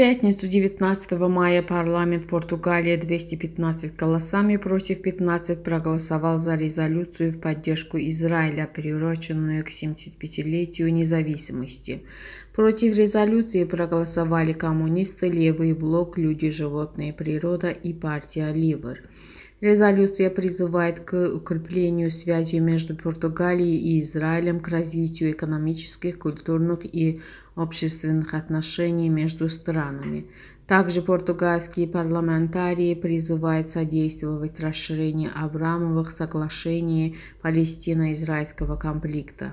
пятницу 19 мая парламент Португалии 215 голосами против 15 проголосовал за резолюцию в поддержку Израиля, приуроченную к 75-летию независимости. Против резолюции проголосовали коммунисты, левый блок, люди, животные, природа и партия Ливер. Резолюция призывает к укреплению связи между Португалией и Израилем, к развитию экономических, культурных и общественных отношений между странами. Также португальские парламентарии призывают содействовать расширению Абрамовых соглашений Палестино-Израильского конфликта.